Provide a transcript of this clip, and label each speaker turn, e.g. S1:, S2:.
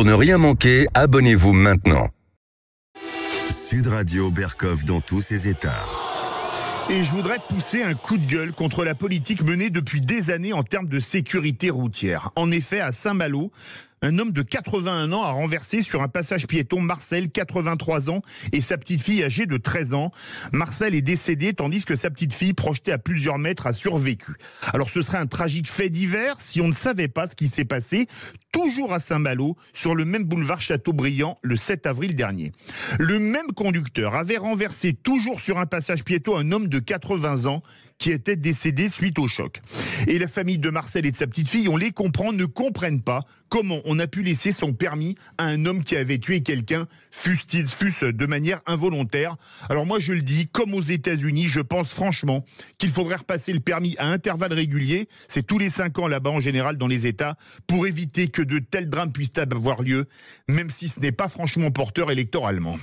S1: Pour ne rien manquer, abonnez-vous maintenant. Sud Radio Berkov dans tous ses états.
S2: Et je voudrais pousser un coup de gueule contre la politique menée depuis des années en termes de sécurité routière. En effet, à Saint-Malo, un homme de 81 ans a renversé sur un passage piéton Marcel, 83 ans, et sa petite fille âgée de 13 ans. Marcel est décédé tandis que sa petite fille, projetée à plusieurs mètres, a survécu. Alors ce serait un tragique fait divers si on ne savait pas ce qui s'est passé toujours à Saint-Malo, sur le même boulevard Châteaubriand, le 7 avril dernier. Le même conducteur avait renversé toujours sur un passage piéton un homme de 80 ans qui était décédé suite au choc. Et la famille de Marcel et de sa petite fille, on les comprend, ne comprennent pas comment on a pu laisser son permis à un homme qui avait tué quelqu'un, fût-il de manière involontaire. Alors moi je le dis, comme aux États-Unis, je pense franchement qu'il faudrait repasser le permis à intervalles réguliers, c'est tous les 5 ans là-bas en général dans les États, pour éviter que que de tels drames puissent avoir lieu, même si ce n'est pas franchement porteur électoralement.